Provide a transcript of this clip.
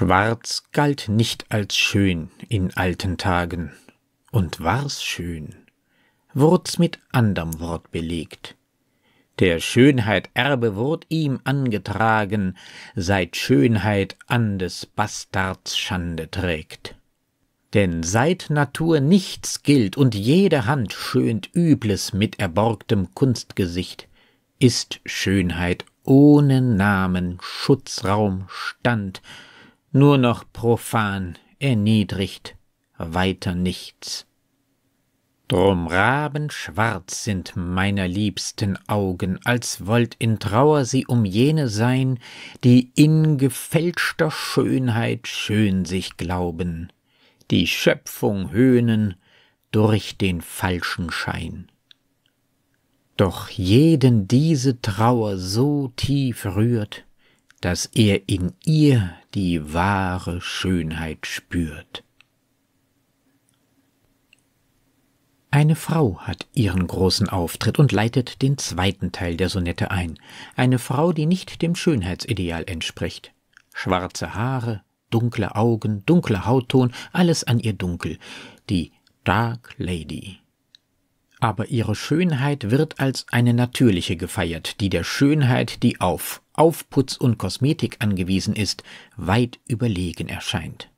Schwarz galt nicht als schön in alten Tagen, und war's schön, wurd's mit anderm Wort belegt. Der Schönheit Erbe wurd ihm angetragen, seit Schönheit an des Bastards Schande trägt. Denn seit Natur nichts gilt und jede Hand schönt Übles mit erborgtem Kunstgesicht, ist Schönheit ohne Namen, Schutzraum, Stand nur noch profan, erniedrigt, weiter nichts. Drum rabenschwarz sind meiner liebsten Augen, als wollt in Trauer sie um jene sein, die in gefälschter Schönheit schön sich glauben, die Schöpfung höhnen durch den falschen Schein. Doch jeden diese Trauer so tief rührt, dass er in ihr die wahre Schönheit spürt. Eine Frau hat ihren großen Auftritt und leitet den zweiten Teil der Sonette ein. Eine Frau, die nicht dem Schönheitsideal entspricht. Schwarze Haare, dunkle Augen, dunkler Hautton, alles an ihr dunkel. Die Dark Lady aber ihre Schönheit wird als eine natürliche gefeiert, die der Schönheit, die auf Aufputz und Kosmetik angewiesen ist, weit überlegen erscheint.